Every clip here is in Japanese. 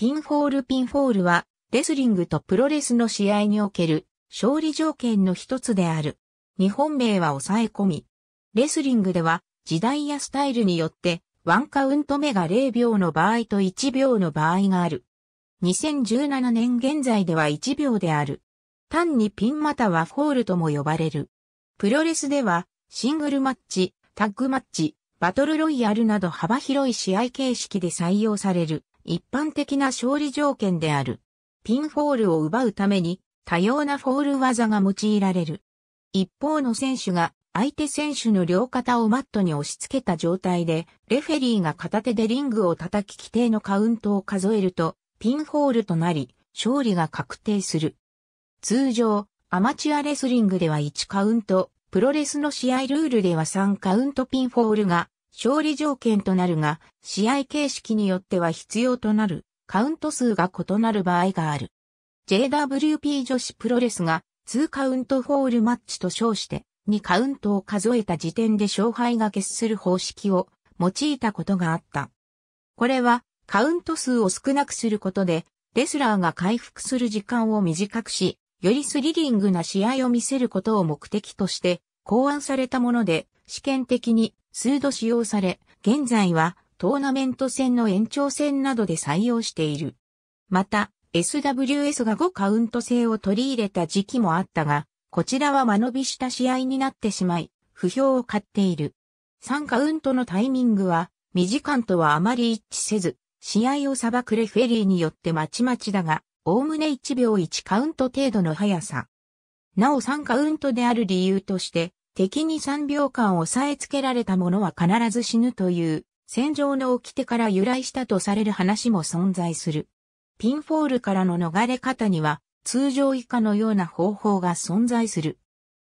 ピンフォールピンフォールは、レスリングとプロレスの試合における勝利条件の一つである。日本名は抑え込み。レスリングでは、時代やスタイルによって、ワンカウント目が0秒の場合と1秒の場合がある。2017年現在では1秒である。単にピンまたはフォールとも呼ばれる。プロレスでは、シングルマッチ、タッグマッチ、バトルロイヤルなど幅広い試合形式で採用される。一般的な勝利条件である。ピンフォールを奪うために多様なフォール技が用いられる。一方の選手が相手選手の両肩をマットに押し付けた状態で、レフェリーが片手でリングを叩き規定のカウントを数えると、ピンホールとなり、勝利が確定する。通常、アマチュアレスリングでは1カウント、プロレスの試合ルールでは3カウントピンフォールが勝利条件となるが、試合形式によっては必要となる、カウント数が異なる場合がある。JWP 女子プロレスが2カウントホールマッチと称して2カウントを数えた時点で勝敗が決する方式を用いたことがあった。これはカウント数を少なくすることでレスラーが回復する時間を短くし、よりスリリングな試合を見せることを目的として考案されたもので、試験的に数度使用され、現在はトーナメント戦の延長戦などで採用している。また、SWS が5カウント制を取り入れた時期もあったが、こちらは間延びした試合になってしまい、不評を買っている。3カウントのタイミングは、2時間とはあまり一致せず、試合を裁くレフェリーによってまちまちだが、おおむね1秒1カウント程度の速さ。なお3カウントである理由として、敵に3秒間押さえつけられた者は必ず死ぬという、戦場の掟から由来したとされる話も存在する。ピンフォールからの逃れ方には、通常以下のような方法が存在する。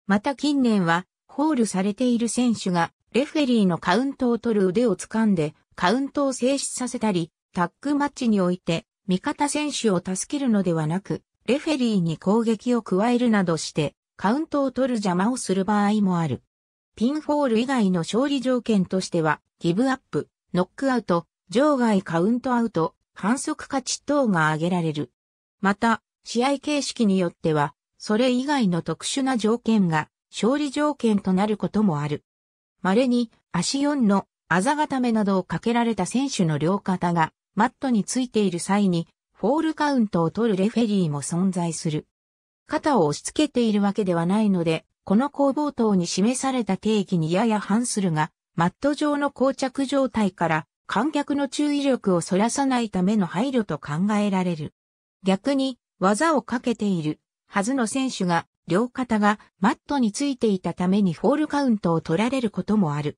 また近年は、ホールされている選手が、レフェリーのカウントを取る腕を掴んで、カウントを静止させたり、タックマッチにおいて、味方選手を助けるのではなく、レフェリーに攻撃を加えるなどして、カウントを取る邪魔をする場合もある。ピンフォール以外の勝利条件としては、ギブアップ、ノックアウト、場外カウントアウト、反則勝ち等が挙げられる。また、試合形式によっては、それ以外の特殊な条件が勝利条件となることもある。稀に足4のあざ固めなどをかけられた選手の両肩がマットについている際にフォールカウントを取るレフェリーも存在する。肩を押し付けているわけではないので、この攻防等に示された定義にやや反するが、マット上の膠着状態から観客の注意力を逸らさないための配慮と考えられる。逆に、技をかけているはずの選手が、両肩がマットについていたためにフォールカウントを取られることもある。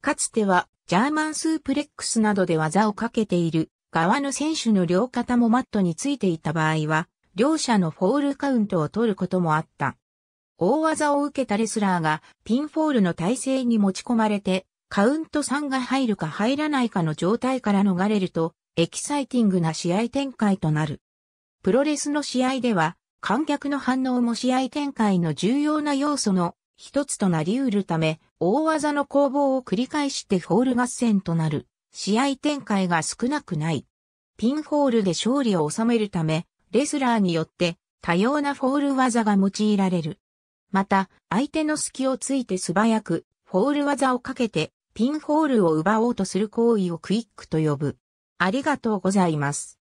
かつては、ジャーマンスープレックスなどで技をかけている側の選手の両肩もマットについていた場合は、両者のフォールカウントを取ることもあった。大技を受けたレスラーがピンフォールの体勢に持ち込まれて、カウント3が入るか入らないかの状態から逃れると、エキサイティングな試合展開となる。プロレスの試合では、観客の反応も試合展開の重要な要素の一つとなり得るため、大技の攻防を繰り返してフォール合戦となる。試合展開が少なくない。ピンホールで勝利を収めるため、レスラーによって多様なフォール技が用いられる。また、相手の隙をついて素早く、フォール技をかけて、ピンホールを奪おうとする行為をクイックと呼ぶ。ありがとうございます。